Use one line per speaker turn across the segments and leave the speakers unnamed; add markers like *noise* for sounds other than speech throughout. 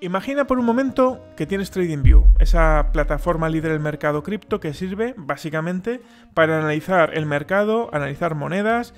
Imagina por un momento que tienes TradingView, esa plataforma líder del mercado cripto que sirve básicamente para analizar el mercado, analizar monedas,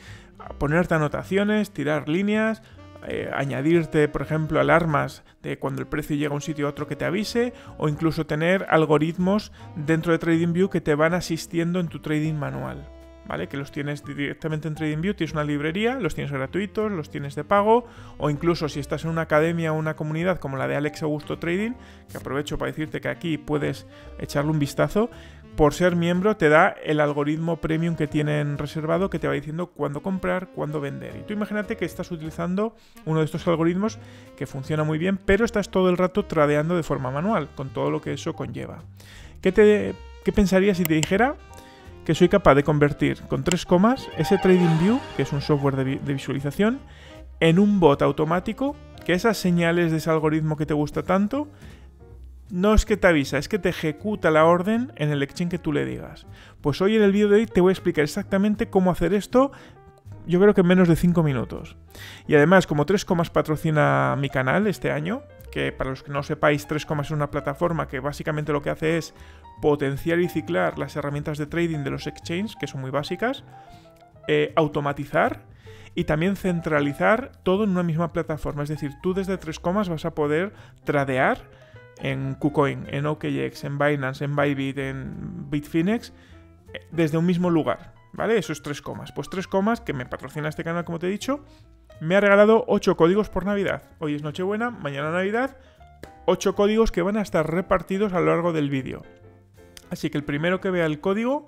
ponerte anotaciones, tirar líneas, eh, añadirte, por ejemplo, alarmas de cuando el precio llega a un sitio a otro que te avise, o incluso tener algoritmos dentro de TradingView que te van asistiendo en tu trading manual. ¿vale? Que los tienes directamente en Trading Beauty, es una librería, los tienes gratuitos, los tienes de pago, o incluso si estás en una academia o una comunidad como la de Alex Augusto Trading, que aprovecho para decirte que aquí puedes echarle un vistazo, por ser miembro te da el algoritmo premium que tienen reservado que te va diciendo cuándo comprar, cuándo vender. Y tú imagínate que estás utilizando uno de estos algoritmos que funciona muy bien, pero estás todo el rato tradeando de forma manual, con todo lo que eso conlleva. ¿Qué, te, qué pensarías si te dijera que soy capaz de convertir con tres comas ese TradingView, que es un software de, visualización, en un bot automático que esas señales de ese algoritmo que te gusta tanto no es que te avisa, es que te ejecuta la orden en el exchange que tú le digas. Pues hoy en el vídeo de hoy te voy a explicar exactamente cómo hacer esto, yo creo que en menos de 5 minutos. Y además, como Tres comas patrocina mi canal este año, que para los que no sepáis, 3Comas es una plataforma que básicamente lo que hace es potenciar y ciclar las herramientas de trading de los exchanges, que son muy básicas, eh, automatizar y también centralizar todo en una misma plataforma. Es decir, tú desde 3, vas a poder tradear en KuCoin, en OKX, en Binance, en Bybit, en Bitfinex, eh, desde un mismo lugar. ¿Vale? Eso es 3 comas. Pues 3 comas que me patrocina este canal, como te he dicho, me ha regalado 8 códigos por Navidad. Hoy es Nochebuena, mañana Navidad, 8 códigos que van a estar repartidos a lo largo del vídeo. Así que el primero que vea el código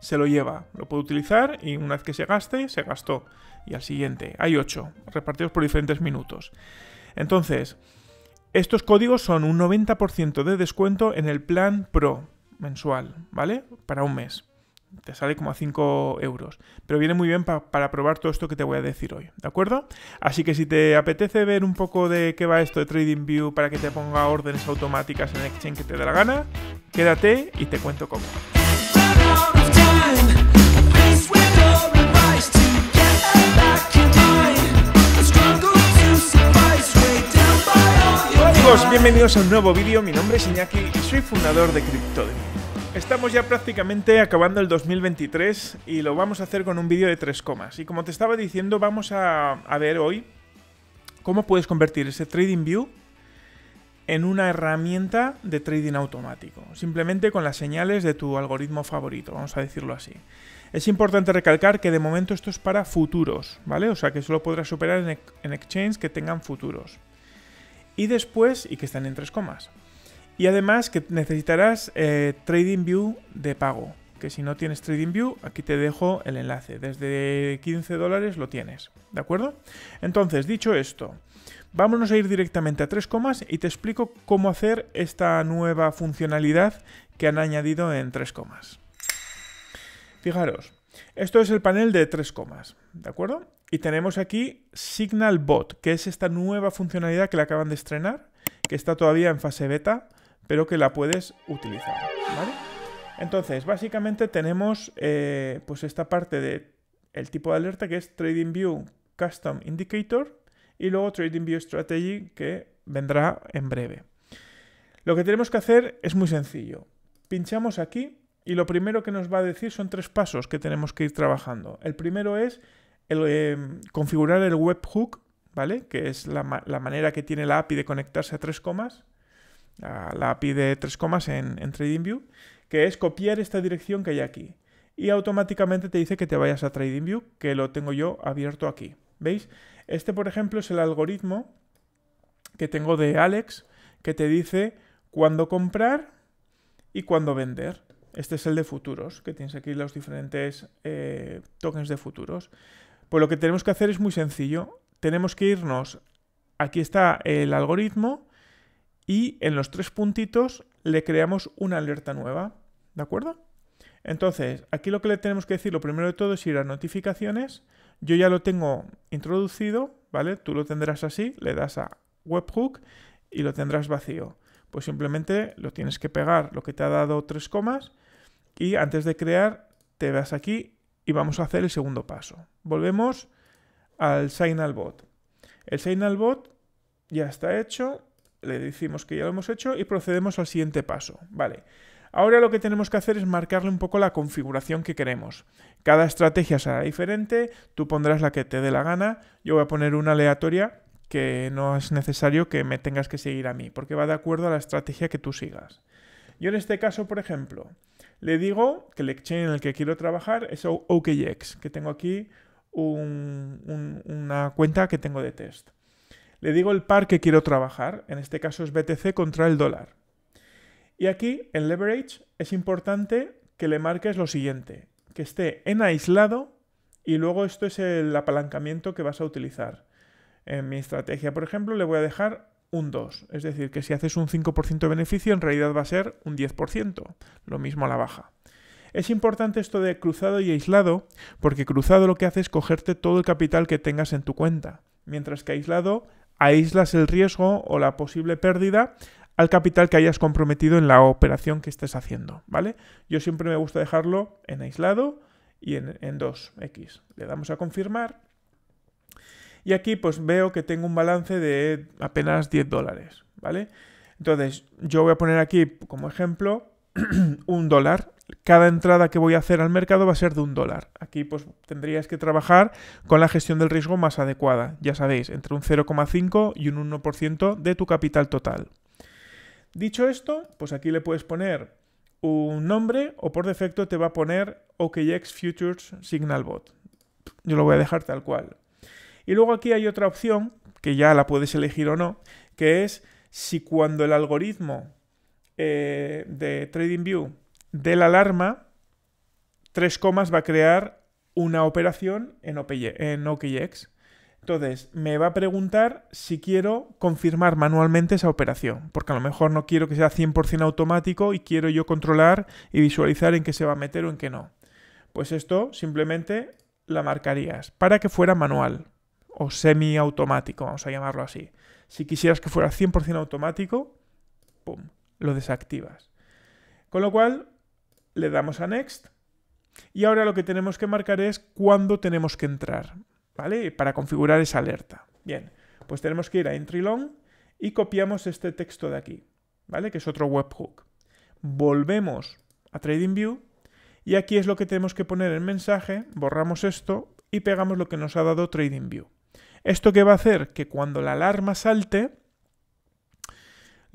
se lo lleva, lo puede utilizar y una vez que se gaste, se gastó. Y al siguiente, hay 8, repartidos por diferentes minutos. Entonces, estos códigos son un 90% de descuento en el plan Pro mensual, ¿vale? Para un mes. Te sale como a 5 euros. Pero viene muy bien para probar todo esto que te voy a decir hoy, ¿de acuerdo? Así que si te apetece ver un poco de qué va esto de TradingView para que te ponga órdenes automáticas en exchange que te dé la gana, quédate y te cuento cómo. Hola amigos, bienvenidos a un nuevo vídeo. Mi nombre es Iñaki y soy fundador de CryptoDemon. Estamos ya prácticamente acabando el 2023 y lo vamos a hacer con un vídeo de tres comas. Y como te estaba diciendo, vamos a, ver hoy cómo puedes convertir ese Trading View en una herramienta de trading automático, simplemente con las señales de tu algoritmo favorito, vamos a decirlo así. Es importante recalcar que de momento esto es para futuros, ¿vale? O sea que solo podrás operar en, en exchange que tengan futuros. Y después, y que estén en tres comas. Y además que necesitarás eh, TradingView de pago. Que si no tienes TradingView, aquí te dejo el enlace. Desde 15 dólares lo tienes. ¿De acuerdo? Entonces, dicho esto, vámonos a ir directamente a 3 comas y te explico cómo hacer esta nueva funcionalidad que han añadido en 3 comas. Fijaros, esto es el panel de 3 comas. ¿De acuerdo? Y tenemos aquí Signal Bot, que es esta nueva funcionalidad que le acaban de estrenar, que está todavía en fase beta pero que la puedes utilizar, Entonces, básicamente tenemos eh, pues esta parte de tipo de alerta que es TradingView Custom Indicator y luego TradingView Strategy que vendrá en breve. Lo que tenemos que hacer es muy sencillo. Pinchamos aquí y lo primero que nos va a decir son tres pasos que tenemos que ir trabajando. El primero es eh, configurar el webhook, ¿vale? Que es la, la manera que tiene la API de conectarse a tres comas la, pide API de tres comas en, TradingView, que es copiar esta dirección que hay aquí. Y automáticamente te dice que te vayas a TradingView, que lo tengo yo abierto aquí. ¿Veis? Este, por ejemplo, es el algoritmo que tengo de Alex, que te dice cuándo comprar y cuándo vender. Este es el de futuros, que tienes aquí los diferentes eh, tokens de futuros. Pues lo que tenemos que hacer es muy sencillo. Tenemos que irnos, aquí está el algoritmo, y en los tres puntitos le creamos una alerta nueva, ¿de acuerdo? Entonces, aquí lo que le tenemos que decir, lo primero de todo es ir a notificaciones, yo ya lo tengo introducido, ¿vale? Tú lo tendrás así, le das a webhook y lo tendrás vacío. Pues simplemente lo tienes que pegar, lo que te ha dado tres comas, y antes de crear te vas aquí y vamos a hacer el segundo paso. Volvemos al bot, El bot ya está hecho, le decimos que ya lo hemos hecho y procedemos al siguiente paso. Vale. Ahora lo que tenemos que hacer es marcarle un poco la configuración que queremos. Cada estrategia será diferente, tú pondrás la que te dé la gana, yo voy a poner una aleatoria que no es necesario que me tengas que seguir a mí, porque va de acuerdo a la estrategia que tú sigas. Yo en este caso, por ejemplo, le digo que el exchange en el que quiero trabajar es OKX, que tengo aquí una cuenta que tengo de test. Le digo el par que quiero trabajar, en este caso es BTC contra el dólar. Y aquí, en leverage, es importante que le marques lo siguiente, que esté en aislado y luego esto es el apalancamiento que vas a utilizar. En mi estrategia, por ejemplo, le voy a dejar un 2, es decir, que si haces un 5% de beneficio, en realidad va a ser un 10%, lo mismo a la baja. Es importante esto de cruzado y aislado, porque cruzado lo que hace es cogerte todo el capital que tengas en tu cuenta, mientras que aislado aíslas el riesgo o la posible pérdida al capital que hayas comprometido en la operación que estés haciendo, ¿vale? Yo siempre me gusta dejarlo en aislado y en, 2x. Le damos a confirmar y aquí pues veo que tengo un balance de apenas 10 dólares, ¿vale? Entonces yo voy a poner aquí como ejemplo *clears throat* un dólar cada entrada que voy a hacer al mercado va a ser de un dólar. Aquí pues tendrías que trabajar con la gestión del riesgo más adecuada, ya sabéis, entre un 0,5 y un 1% de tu capital total. Dicho esto, pues aquí le puedes poner un nombre o por defecto te va a poner OKX Futures Signal Bot Yo lo voy a dejar tal cual. Y luego aquí hay otra opción, que ya la puedes elegir o no, que es si cuando el algoritmo eh, de TradingView de la alarma, tres comas va a crear una operación en, en OKX. Entonces, me va a preguntar si quiero confirmar manualmente esa operación, porque a lo mejor no quiero que sea 100% automático y quiero yo controlar y visualizar en qué se va a meter o en qué no. Pues esto simplemente la marcarías para que fuera manual o semiautomático, vamos a llamarlo así. Si quisieras que fuera 100% automático, pum, lo desactivas. Con lo cual, le damos a Next y ahora lo que tenemos que marcar es cuándo tenemos que entrar, ¿vale? Para configurar esa alerta. Bien, pues tenemos que ir a entry long y copiamos este texto de aquí, ¿vale? Que es otro webhook. Volvemos a TradingView y aquí es lo que tenemos que poner en mensaje, borramos esto y pegamos lo que nos ha dado TradingView. ¿Esto qué va a hacer? Que cuando la alarma salte,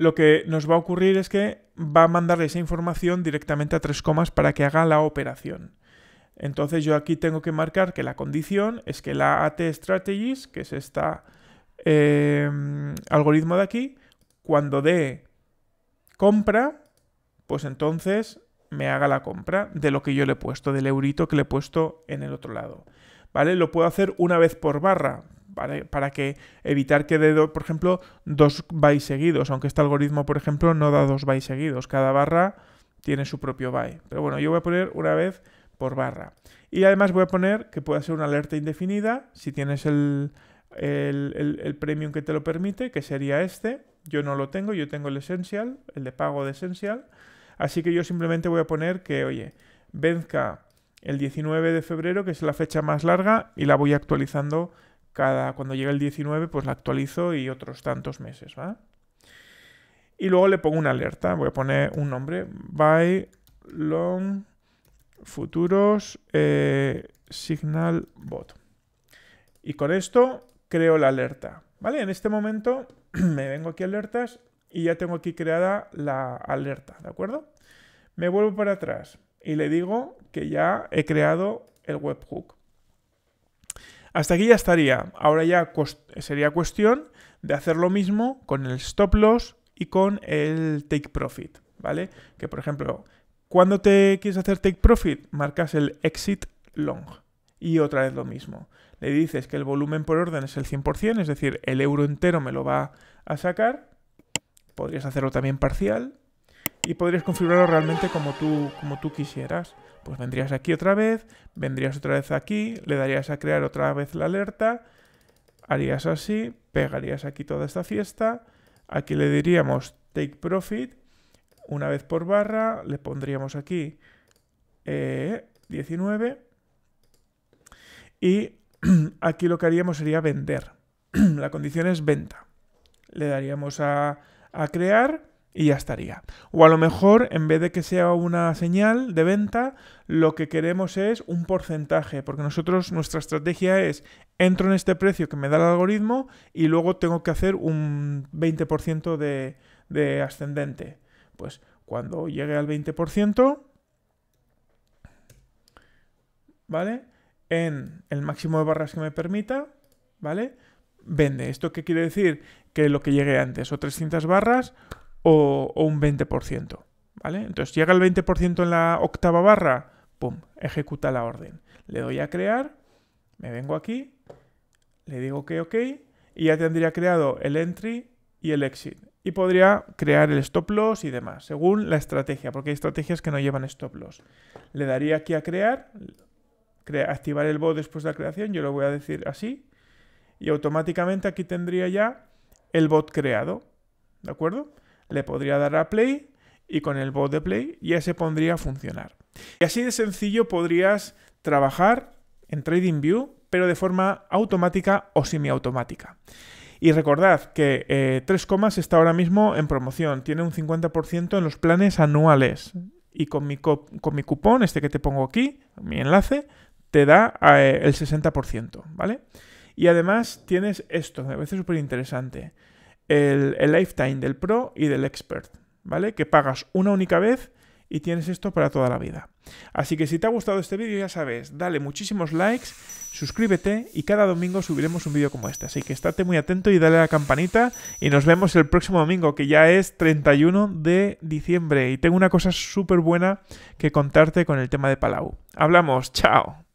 lo que nos va a ocurrir es que va a mandar esa información directamente a tres comas para que haga la operación. Entonces yo aquí tengo que marcar que la condición es que la AT Strategies, que es este algoritmo de aquí, cuando dé compra, pues entonces me haga la compra de lo que yo le he puesto, del eurito que le he puesto en el otro lado. ¿Vale? Lo puedo hacer una vez por barra, para, que evitar que dé, por ejemplo, dos by seguidos, aunque este algoritmo, por ejemplo, no da dos by seguidos. Cada barra tiene su propio by. Pero bueno, yo voy a poner una vez por barra. Y además voy a poner que pueda ser una alerta indefinida, si tienes el, el premium que te lo permite, que sería este. Yo no lo tengo, yo tengo el Essential, el de pago de Essential. Así que yo simplemente voy a poner que, oye, venzca el 19 de febrero, que es la fecha más larga, y la voy actualizando cada cuando llega el 19 pues la actualizo y otros tantos meses, Y luego le pongo una alerta, voy a poner un nombre, by long futuros eh, signal bot. Y con esto creo la alerta, ¿vale? En este momento *clears throat* me vengo aquí a alertas y ya tengo aquí creada la alerta, ¿de acuerdo? Me vuelvo para atrás y le digo que ya he creado el webhook. Hasta aquí ya estaría. Ahora ya sería cuestión de hacer lo mismo con el stop loss y con el take profit, ¿vale? Que por ejemplo, cuando te quieres hacer take profit, marcas el exit long y otra vez lo mismo. Le dices que el volumen por orden es el 100%, es decir, el euro entero me lo va a sacar. Podrías hacerlo también parcial, y podrías configurarlo realmente como tú, como tú quisieras. Pues vendrías aquí otra vez, vendrías otra vez aquí, le darías a crear otra vez la alerta, harías así, pegarías aquí toda esta fiesta, aquí le diríamos take profit, una vez por barra, le pondríamos aquí eh, 19 y *clears throat* aquí lo que haríamos sería vender. *clears throat* la condición es venta. Le daríamos a, a crear y ya estaría. O a lo mejor, en vez de que sea una señal de venta, lo que queremos es un porcentaje, porque nosotros nuestra estrategia es entro en este precio que me da el algoritmo y luego tengo que hacer un 20% de, de ascendente. Pues cuando llegue al 20%, ¿vale? En el máximo de barras que me permita, ¿vale? Vende. ¿Esto qué quiere decir? Que lo que llegue antes, o 300 barras, o, un 20%. ¿Vale? Entonces llega el 20% en la octava barra, ¡pum! Ejecuta la orden. Le doy a crear, me vengo aquí, le digo que OK y ya tendría creado el entry y el exit. Y podría crear el stop loss y demás, según la estrategia, porque hay estrategias que no llevan stop loss. Le daría aquí a crear, activar el bot después de la creación, yo lo voy a decir así, y automáticamente aquí tendría ya el bot creado, ¿de acuerdo? le podría dar a play y con el bot de play ya se pondría a funcionar. Y así de sencillo podrías trabajar en TradingView, pero de forma automática o semiautomática. Y recordad que eh, tres 3 comas está ahora mismo en promoción, tiene un 50% en los planes anuales. Y con mi, con mi cupón, este que te pongo aquí, mi enlace, te da eh, el 60%, ¿vale? Y además tienes esto, me parece súper interesante el, lifetime del pro y del expert, ¿vale? Que pagas una única vez y tienes esto para toda la vida. Así que si te ha gustado este vídeo, ya sabes, dale muchísimos likes, suscríbete y cada domingo subiremos un vídeo como este. Así que estate muy atento y dale a la campanita y nos vemos el próximo domingo, que ya es 31 de diciembre. Y tengo una cosa súper buena que contarte con el tema de Palau. Hablamos, chao.